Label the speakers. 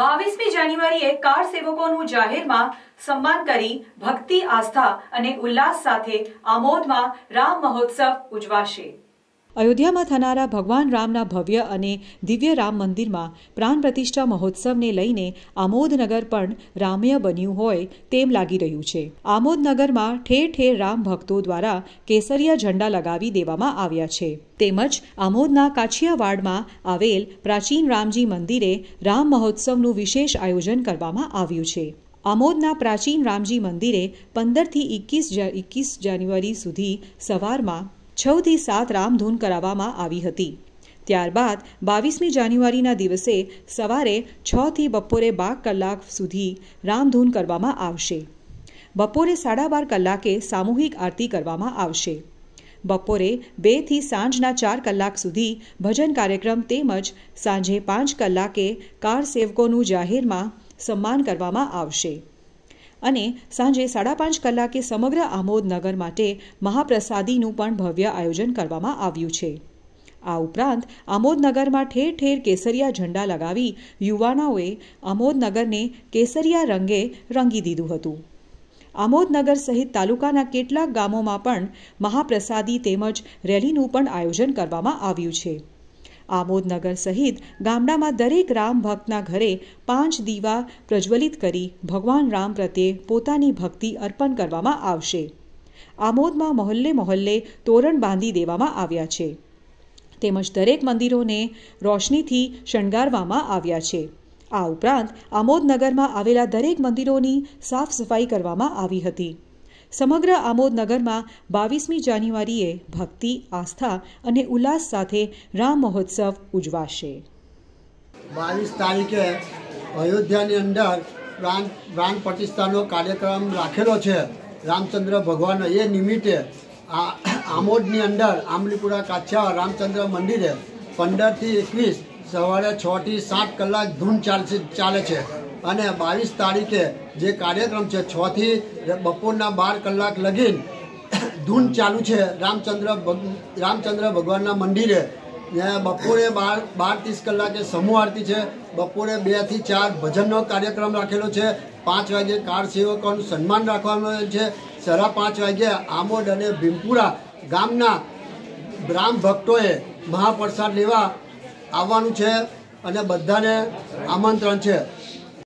Speaker 1: બાવીસમી જાન્યુઆરીએ કાર સેવકોનું જાહેરમાં સન્માન કરી ભક્તિ આસ્થા અને ઉલ્લાસ સાથે આમોદમાં રામ મહોત્સવ ઉજવાશે અયોધ્યામાં થનારા ભગવાન રામના ભવ્ય અને દિવ્ય રામ મંદિરમાં પ્રાણ પ્રતિષ્ઠા મહોત્સવને લઈને આમોદનગર પણ રામ્ય બન્યું હોય તેમ લાગી રહ્યું છે આમોદનગરમાં ઠેર ઠેર રામ ભક્તો દ્વારા કેસરિયા ઝંડા લગાવી દેવામાં આવ્યા છે તેમજ આમોદના કાછિયાવાડમાં આવેલ પ્રાચીન રામજી મંદિરે રામ મહોત્સવનું વિશેષ આયોજન કરવામાં આવ્યું છે આમોદના પ્રાચીન રામજી મંદિરે પંદરથી એકવીસ એકવીસ જાન્યુઆરી સુધી સવારમાં છથી સાત રામધૂન કરાવવામાં આવી હતી ત્યારબાદ બાવીસમી જાન્યુઆરીના દિવસે સવારે છથી બપોરે બાર કલાક સુધી રામધૂન કરવામાં આવશે બપોરે સાડા બાર કલાકે સામૂહિક આરતી કરવામાં આવશે બપોરે બેથી સાંજના ચાર કલાક સુધી ભજન કાર્યક્રમ તેમજ સાંજે પાંચ કલાકે કાર સેવકોનું જાહેરમાં સન્માન કરવામાં આવશે અને સાંજે સાડા પાંચ કલાકે સમગ્ર આમોદનગર માટે મહાપ્રસાદીનું પણ ભવ્ય આયોજન કરવામાં આવ્યું છે આ ઉપરાંત આમોદનગરમાં ઠેર ઠેર કેસરિયા ઝંડા લગાવી યુવાનોએ આમોદનગરને કેસરિયા રંગે રંગી દીધું હતું આમોદનગર સહિત તાલુકાના કેટલાક ગામોમાં પણ મહાપ્રસાદી તેમજ રેલીનું પણ આયોજન કરવામાં આવ્યું છે આમોદનગર સહિત ગામડામાં દરેક રામ ભક્તના ઘરે પાંચ દીવા પ્રજ્વલિત કરી ભગવાન રામ પ્રત્યે પોતાની ભક્તિ અર્પણ કરવામાં આવશે આમોદમાં મોહલ્લે મોહલ્લે તોરણ બાંધી દેવામાં આવ્યા છે તેમજ દરેક મંદિરોને રોશનીથી શણગારવામાં આવ્યા છે આ ઉપરાંત આમોદનગરમાં આવેલા દરેક મંદિરોની સાફ સફાઈ કરવામાં આવી હતી સમગ્ર આમોદનગરમાં બાવીસમી જાન્યુઆરીએ ભક્તિ આસ્થા અને ઉલ્લાસ સાથે રામ મહોત્સવ ઉજવાશે
Speaker 2: બાવીસ તારીખે અયોધ્યાની અંદર પ્રાણ પ્રાણ પ્રતિષ્ઠાનો કાર્યક્રમ રાખેલો છે રામચંદ્ર ભગવાન એ નિમિત્તે આ આમોદની અંદર આમલીપુરા કાછા રામચંદ્ર મંદિરે પંદરથી એકવીસ સવારે છથી સાત કલાક ધૂન ચાલશે ચાલે છે અને બાવીસ તારીખે જે કાર્યક્રમ છે છથી બપોરના બાર કલાક લગી ધૂન ચાલુ છે રામચંદ્ર રામચંદ્ર ભગવાનના મંદિરે બપોરે બાર બાર ત્રીસ કલાકે સમૂહ આરતી છે બપોરે બે થી ચાર ભજનનો કાર્યક્રમ રાખેલો છે પાંચ વાગે કાર સેવકોનું સન્માન રાખવાનું છે સાડા પાંચ વાગે આમોદ અને ભીમપુરા ગામના બ્રાહ્મ ભક્તોએ મહાપ્રસાદ લેવા આવવાનું છે અને બધાને આમંત્રણ છે